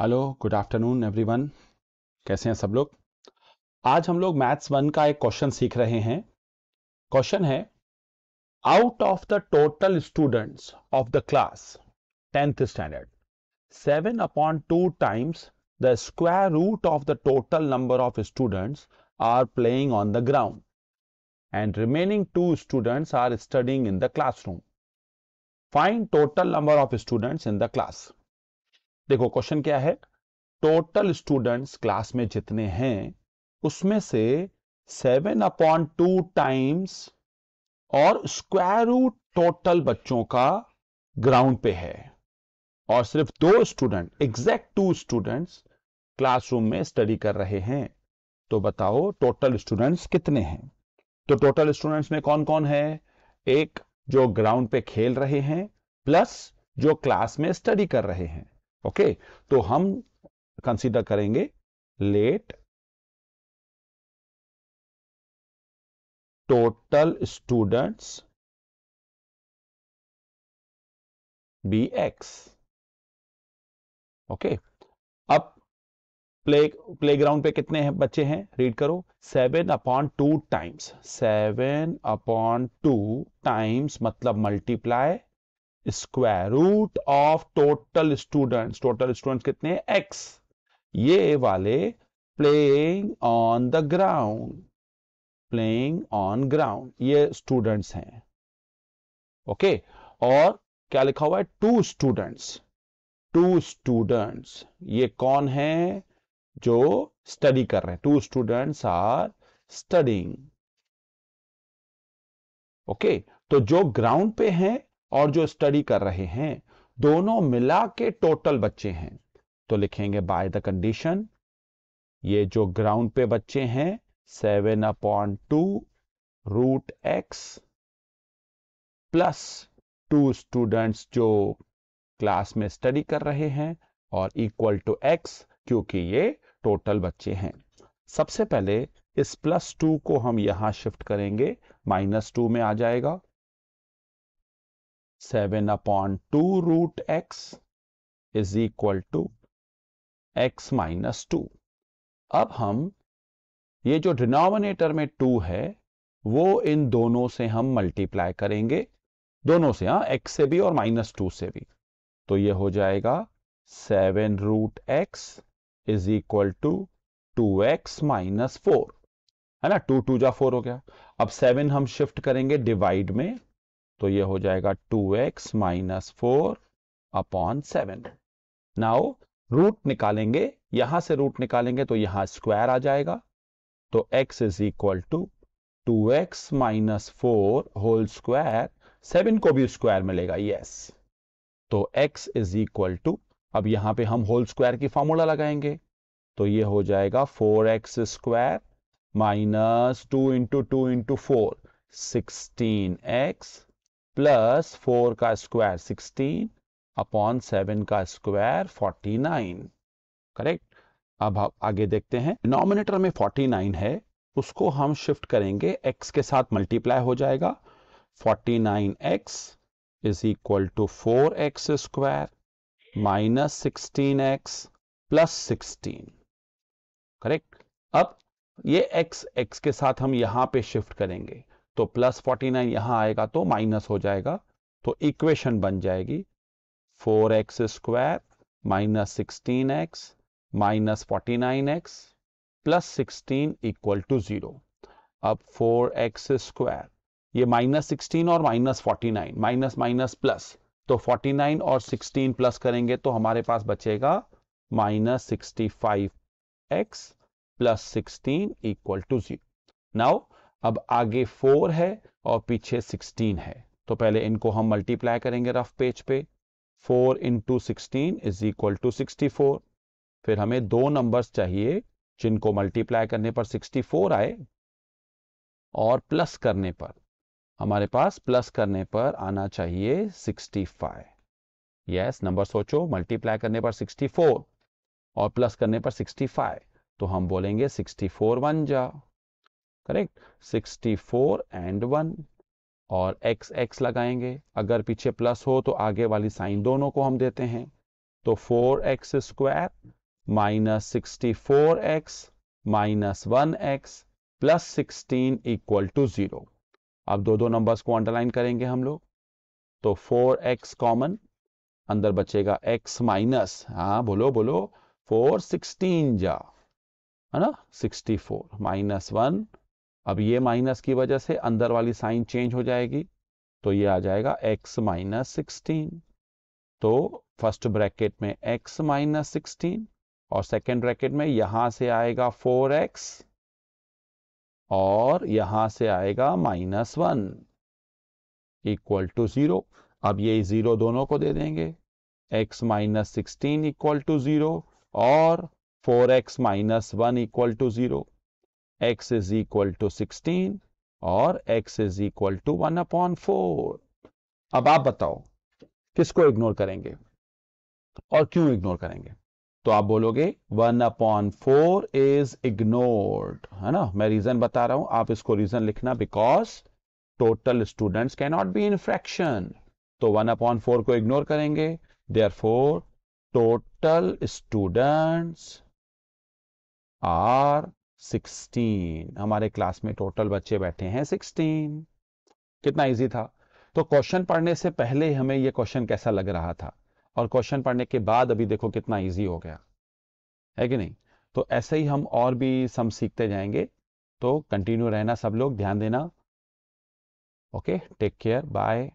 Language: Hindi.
हेलो गुड आफ्टरनून एवरीवन कैसे हैं सब लोग आज हम लोग मैथ्स वन का एक क्वेश्चन सीख रहे हैं क्वेश्चन है out of the total students of the class tenth standard seven upon two times the square root of the total number of students are playing on the ground and remaining two students are studying in the classroom find total number of students in the class देखो क्वेश्चन क्या है टोटल स्टूडेंट्स क्लास में जितने हैं उसमें से सेवन अपॉन टू टाइम्स और स्क्वायर रूट टोटल बच्चों का ग्राउंड पे है और सिर्फ दो student exact two students classroom में स्टडी कर रहे हैं तो बताओ टोटल स्टूडेंट्स कितने हैं तो टोटल स्टूडेंट्स में कौन कौन है एक जो ग्राउंड पे खेल रहे हैं प्लस जो क्लास में स्टडी कर रहे हैं ओके तो हम कंसीडर करेंगे let total students be x okay अब प्ले प्ले ग्राउंड पे कितने हैं बच्चे हैं रीड करो seven upon two times seven upon two times मतलब multiply square root of total students total students कितने एक्स ये वाले playing on the ground playing on ground ये स्टूडेंट्स हैं ओके okay? और क्या लिखा हुआ है टू स्टूडेंट्स टू स्टूडेंट्स ये कौन है जो स्टडी कर रहे हैं two students are studying okay तो जो ग्राउंड पे हैं और जो स्टडी कर रहे हैं दोनों मिला के टोटल बच्चे हैं तो लिखेंगे बाय द कंडीशन ये जो ग्राउंड पे बच्चे हैं seven upon two root x plus two students जो क्लास में स्टडी कर रहे हैं और इक्वल टू एक्स क्योंकि ये टोटल बच्चे हैं सबसे पहले इस प्लस टू को हम यहां शिफ्ट करेंगे माइनस टू में आ जाएगा seven upon two root x is equal to x minus two अब हम ये जो डिनोमिनेटर में टू है वो इन दोनों से हम मल्टीप्लाई करेंगे दोनों से हाँ एक्स से भी और माइनस टू से भी तो ये हो जाएगा seven root x is equal to two x minus four है ना टू टू जा फोर हो गया अब सेवन हम शिफ्ट करेंगे डिवाइड में तो ये हो जाएगा two x minus four upon seven now root निकालेंगे यहां से रूट निकालेंगे तो यहां स्क्वायर आ जाएगा तो x is equal to two x minus four whole square seven को भी स्क्वायर मिलेगा यस तो x इज इक्वल टू अब यहां पे हम होल स्क्वायर की फॉर्मूला लगाएंगे तो ये हो जाएगा four x square minus two into two into four sixteen x plus four का स्क्वायर सिक्सटीन अपॉन सेवन का स्क्वायर फोर्टी नाइन करेक्ट अब आगे देखते हैं डिनोमिनेटर में फोर्टी नाइन है उसको हम शिफ्ट करेंगे एक्स के साथ मल्टीप्लाई हो जाएगा forty nine x is equal to four x square minus sixteen x plus sixteen correct अब ये x x के साथ हम यहां पे शिफ्ट करेंगे तो प्लस फोर्टी नाइन यहाँ आएगा तो माइनस हो जाएगा तो इक्वेशन बन जाएगी four x square minus sixteen x minus forty nine x plus sixteen equal to zero अब फोर एक्स स्क्वायर ये माइनस सिक्सटीन और minus forty nine minus minus plus तो फोर्टी नाइन और सिक्सटीन प्लस करेंगे तो हमारे पास बचेगा minus sixty five x plus sixteen equal to zero now अब आगे फोर है और पीछे सिक्सटीन है तो पहले इनको हम मल्टीप्लाई करेंगे रफ पेज पे four into sixteen is equal to sixty four फिर हमें दो नंबर्स चाहिए जिनको मल्टीप्लाई करने पर सिक्सटी फोर आए और प्लस करने पर हमारे पास प्लस करने पर आना चाहिए सिक्सटी फाइव यस नंबर सोचो मल्टीप्लाई करने पर सिक्सटी फोर और प्लस करने पर सिक्सटी फाइव तो हम बोलेंगे सिक्सटी फोर वन जा करेक्ट 64 एंड 1 और x x लगाएंगे अगर पीछे प्लस हो तो आगे वाली साइन दोनों को हम देते हैं तो 4x x square minus sixty four x minus one x plus sixteen equal to zero अब दो दो नंबर्स को अंडरलाइन करेंगे हम लोग तो 4x कॉमन अंदर बचेगा x माइनस हाँ बोलो बोलो 4 16 जा है ना 64 फोर माइनस वन अब ये माइनस की वजह से अंदर वाली साइन चेंज हो जाएगी तो ये आ जाएगा x माइनस सिक्सटीन तो फर्स्ट ब्रैकेट में x माइनस सिक्सटीन और सेकेंड ब्रैकेट में यहां से आएगा 4x और यहां से आएगा minus one equal to zero अब ये जीरो दोनों को दे देंगे x minus sixteen equal to zero और 4x x minus one equal to zero x is equal to 16 और x is equal to one upon four अब आप बताओ किसको इग्नोर करेंगे और क्यों इग्नोर करेंगे तो आप बोलोगे 1 upon 4 is ignored है ना मैं रीजन बता रहा हूं आप इसको रीजन लिखना because total students can not be in fraction तो वन upon फोर को इग्नोर करेंगे there four total students are sixteen हमारे क्लास में टोटल बच्चे बैठे हैं सिक्सटीन कितना इजी था तो क्वेश्चन पढ़ने से पहले हमें यह क्वेश्चन कैसा लग रहा था और क्वेश्चन पढ़ने के बाद अभी देखो कितना इजी हो गया है कि नहीं तो ऐसे ही हम और भी सम सीखते जाएंगे तो कंटिन्यू रहना सब लोग ध्यान देना ओके टेक केयर बाय